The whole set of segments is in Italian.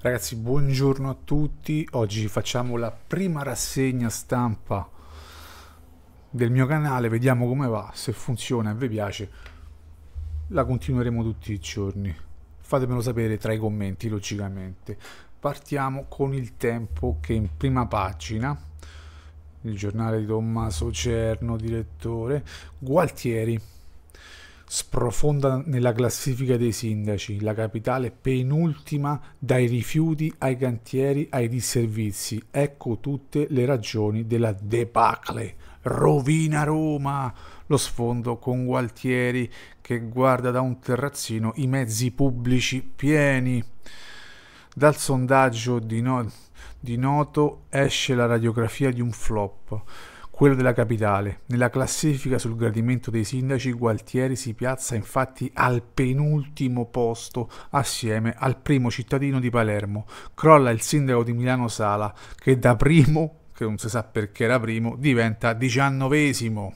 Ragazzi, buongiorno a tutti. Oggi facciamo la prima rassegna stampa del mio canale, vediamo come va, se funziona e vi piace. La continueremo tutti i giorni. Fatemelo sapere tra i commenti, logicamente. Partiamo con il tempo che in prima pagina il giornale di Tommaso Cerno, direttore Gualtieri sprofonda nella classifica dei sindaci, la capitale penultima dai rifiuti ai cantieri ai disservizi. Ecco tutte le ragioni della debacle. Rovina Roma! Lo sfondo con Gualtieri che guarda da un terrazzino i mezzi pubblici pieni. Dal sondaggio di, no- di Noto esce la radiografia di un flop quello della capitale. Nella classifica sul gradimento dei sindaci Gualtieri si piazza infatti al penultimo posto assieme al primo cittadino di Palermo. Crolla il sindaco di Milano Sala che da primo, che non si sa perché era primo, diventa diciannovesimo.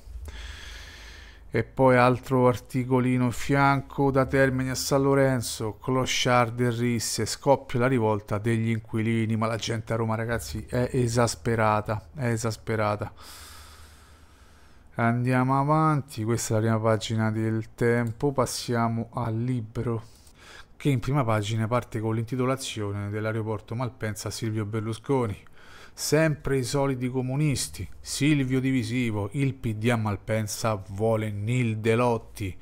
E poi altro articolino a fianco da Termini a San Lorenzo, Clochard e Risse, scoppia la rivolta degli inquilini, ma la gente a Roma ragazzi è esasperata, è esasperata. Andiamo avanti, questa è la prima pagina del tempo, passiamo al libro che in prima pagina parte con l'intitolazione dell'aeroporto Malpensa a Silvio Berlusconi. Sempre i soliti comunisti, Silvio divisivo, il PD a Malpensa vuole Nil Delotti,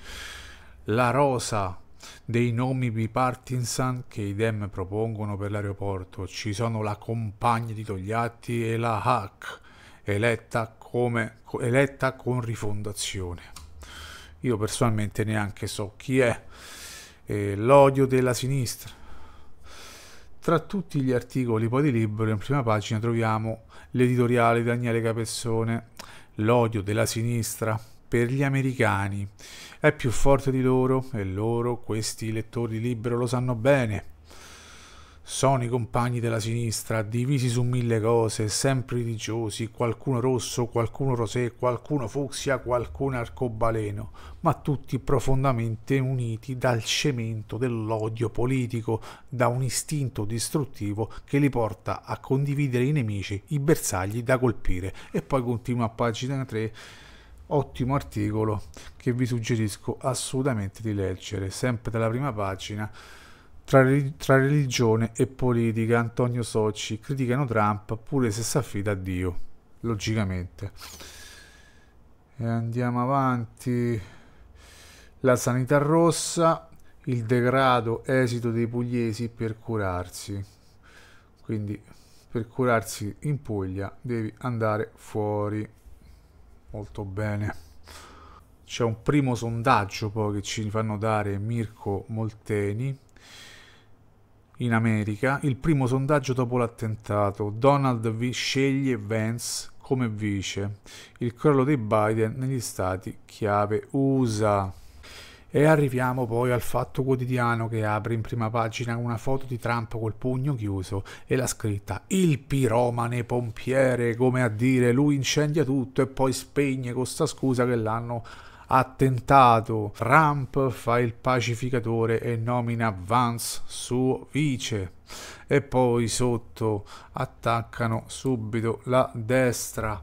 la rosa dei nomi bipartisan che i Dem propongono per l'aeroporto, ci sono la compagna di Togliatti e la HAC eletta, come, eletta con rifondazione. Io personalmente neanche so chi è. Eh, l'odio della sinistra. Tra tutti gli articoli poi di libro, in prima pagina troviamo l'editoriale di Daniele Capessone, L'odio della sinistra per gli americani. È più forte di loro e loro, questi lettori di libro, lo sanno bene. Sono i compagni della sinistra, divisi su mille cose, sempre religiosi, qualcuno rosso, qualcuno rosé, qualcuno fucsia, qualcuno arcobaleno, ma tutti profondamente uniti dal cemento dell'odio politico, da un istinto distruttivo che li porta a condividere i nemici, i bersagli da colpire. E poi continua a pagina 3 ottimo articolo che vi suggerisco assolutamente di leggere, sempre dalla prima pagina tra, tra religione e politica Antonio Socci criticano Trump pure se si affida a Dio, logicamente. E andiamo avanti. La sanità rossa, il degrado esito dei pugliesi per curarsi. Quindi per curarsi in Puglia devi andare fuori. Molto bene. C'è un primo sondaggio poi che ci fanno dare Mirko Molteni in America, il primo sondaggio dopo l'attentato. Donald V sceglie Vance come vice. Il crollo di Biden negli stati chiave USA. E arriviamo poi al fatto quotidiano che apre in prima pagina una foto di Trump col pugno chiuso e la scritta Il piromane pompiere, come a dire, lui incendia tutto e poi spegne con sta scusa che l'hanno attentato. Trump fa il pacificatore e nomina Vance suo vice. E poi sotto attaccano subito la destra.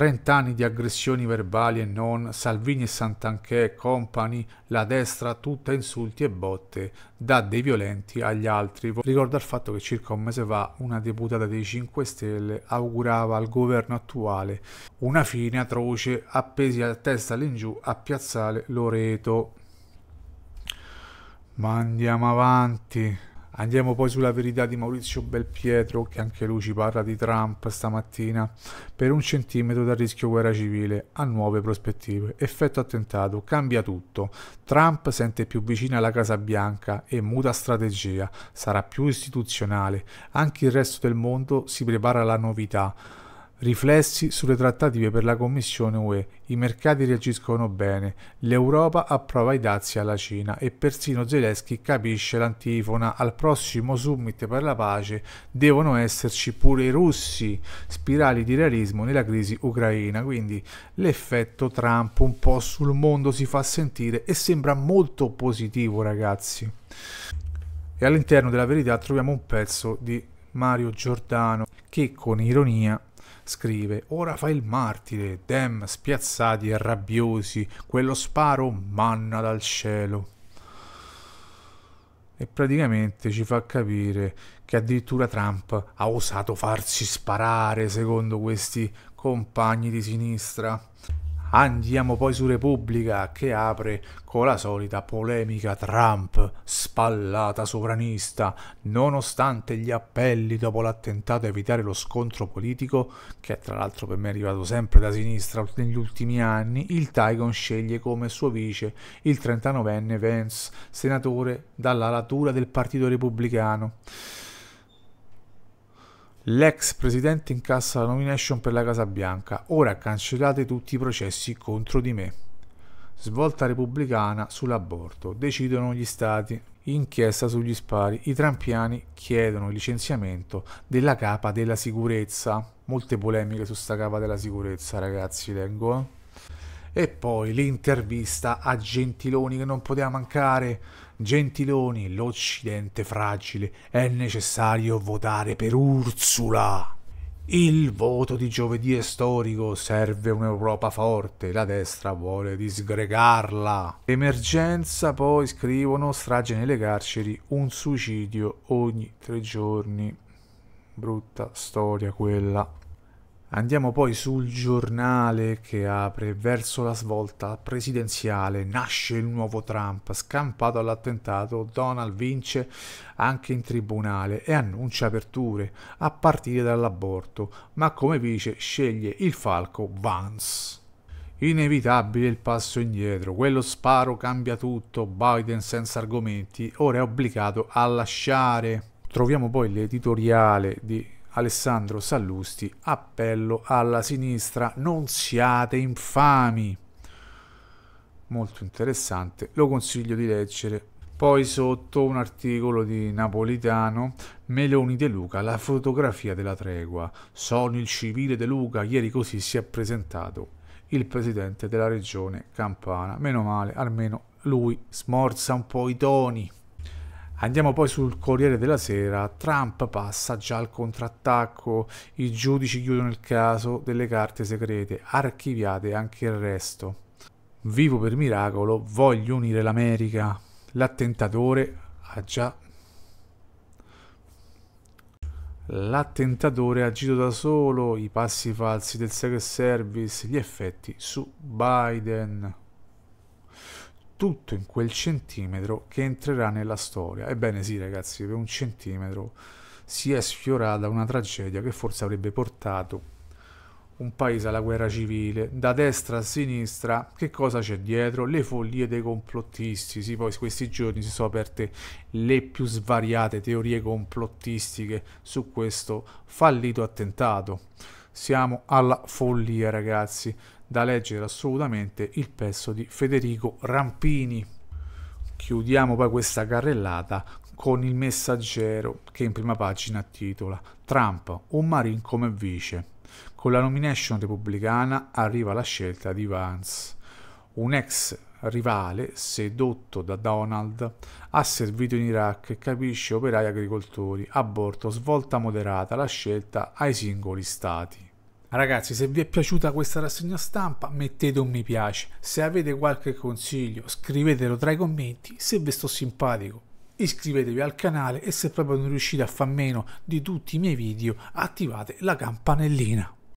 Trent'anni di aggressioni verbali e non, Salvini e Santanchè e compagni, la destra tutta insulti e botte, dà dei violenti agli altri. Ricordo il fatto che circa un mese fa una deputata dei 5 Stelle augurava al governo attuale una fine atroce appesi a testa all'ingiù a Piazzale Loreto. Ma andiamo avanti. Andiamo poi sulla verità di Maurizio Belpietro, che anche lui ci parla di Trump stamattina, per un centimetro dal rischio guerra civile a nuove prospettive. Effetto attentato, cambia tutto. Trump sente più vicino alla Casa Bianca e muta strategia, sarà più istituzionale. Anche il resto del mondo si prepara alla novità. Riflessi sulle trattative per la Commissione UE. I mercati reagiscono bene. L'Europa approva i dazi alla Cina e persino Zelensky capisce l'antifona. Al prossimo summit per la pace devono esserci pure i russi. Spirali di realismo nella crisi ucraina. Quindi l'effetto Trump un po' sul mondo si fa sentire e sembra molto positivo, ragazzi. E all'interno della verità troviamo un pezzo di Mario Giordano che con ironia scrive Ora fa il martire, dem spiazzati e rabbiosi, quello sparo manna dal cielo. E praticamente ci fa capire che addirittura Trump ha osato farsi sparare secondo questi compagni di sinistra. Andiamo poi su Repubblica che apre con la solita polemica Trump, spallata sovranista, nonostante gli appelli dopo l'attentato a evitare lo scontro politico, che tra l'altro per me è arrivato sempre da sinistra negli ultimi anni, il Tygon sceglie come suo vice il 39enne Vance, senatore dalla latura del Partito Repubblicano. L'ex presidente incassa la nomination per la Casa Bianca, ora cancellate tutti i processi contro di me. Svolta repubblicana sull'aborto, decidono gli stati. Inchiesta sugli spari, i trampiani chiedono il licenziamento della capa della sicurezza. Molte polemiche su sta capa della sicurezza, ragazzi, leggo. Eh. E poi l'intervista a Gentiloni che non poteva mancare. Gentiloni, l'Occidente fragile, è necessario votare per Ursula. Il voto di giovedì è storico, serve un'Europa forte, la destra vuole disgregarla. Emergenza poi scrivono strage nelle carceri, un suicidio ogni tre giorni. Brutta storia quella. Andiamo poi sul giornale che apre verso la svolta presidenziale, nasce il nuovo Trump, scampato all'attentato, Donald vince anche in tribunale e annuncia aperture a partire dall'aborto, ma come vice sceglie il falco Vance. Inevitabile il passo indietro, quello sparo cambia tutto, Biden senza argomenti, ora è obbligato a lasciare. Troviamo poi l'editoriale di Alessandro Sallusti, appello alla sinistra, non siate infami. Molto interessante, lo consiglio di leggere. Poi sotto un articolo di Napolitano, Meloni De Luca, la fotografia della tregua. Sono il civile De Luca, ieri così si è presentato il presidente della regione Campana. Meno male, almeno lui smorza un po' i toni. Andiamo poi sul Corriere della Sera, Trump passa già al contrattacco, i giudici chiudono il caso delle carte segrete, archiviate anche il resto. Vivo per miracolo, voglio unire l'America. L'attentatore ha già... L'attentatore ha agito da solo, i passi falsi del Secret Service, gli effetti su Biden tutto in quel centimetro che entrerà nella storia. Ebbene sì ragazzi, per un centimetro si è sfiorata una tragedia che forse avrebbe portato un paese alla guerra civile, da destra a sinistra, che cosa c'è dietro? Le follie dei complottisti, sì, poi questi giorni si sono aperte le più svariate teorie complottistiche su questo fallito attentato. Siamo alla follia, ragazzi da leggere assolutamente il pezzo di Federico Rampini. Chiudiamo poi questa carrellata con il messaggero che in prima pagina titola Trump, un Marin come vice. Con la nomination repubblicana arriva la scelta di Vance, un ex rivale sedotto da Donald, ha servito in Iraq e capisce operai agricoltori, aborto, svolta moderata, la scelta ai singoli stati. Ragazzi, se vi è piaciuta questa rassegna stampa, mettete un mi piace. Se avete qualche consiglio, scrivetelo tra i commenti. Se vi sto simpatico, iscrivetevi al canale e se proprio non riuscite a far meno di tutti i miei video, attivate la campanellina.